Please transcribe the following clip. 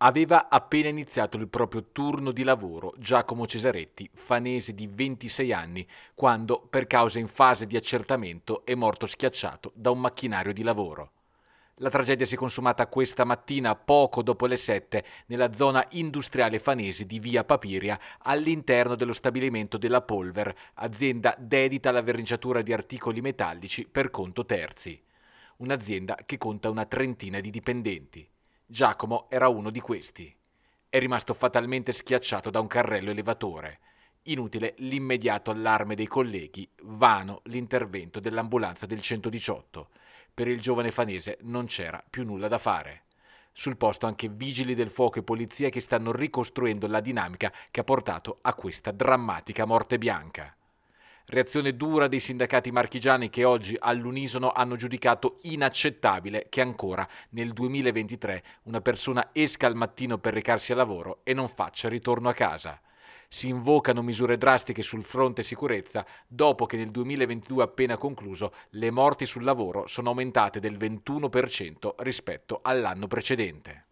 Aveva appena iniziato il proprio turno di lavoro Giacomo Cesaretti, fanese di 26 anni, quando, per causa in fase di accertamento, è morto schiacciato da un macchinario di lavoro. La tragedia si è consumata questa mattina, poco dopo le 7, nella zona industriale fanese di via Papiria, all'interno dello stabilimento della Polver, azienda dedita alla verniciatura di articoli metallici per conto terzi. Un'azienda che conta una trentina di dipendenti. Giacomo era uno di questi. È rimasto fatalmente schiacciato da un carrello elevatore. Inutile l'immediato allarme dei colleghi, vano l'intervento dell'ambulanza del 118. Per il giovane fanese non c'era più nulla da fare. Sul posto anche vigili del fuoco e polizia che stanno ricostruendo la dinamica che ha portato a questa drammatica morte bianca. Reazione dura dei sindacati marchigiani che oggi all'unisono hanno giudicato inaccettabile che ancora nel 2023 una persona esca al mattino per recarsi al lavoro e non faccia ritorno a casa si invocano misure drastiche sul fronte sicurezza dopo che nel 2022 appena concluso le morti sul lavoro sono aumentate del 21% rispetto all'anno precedente.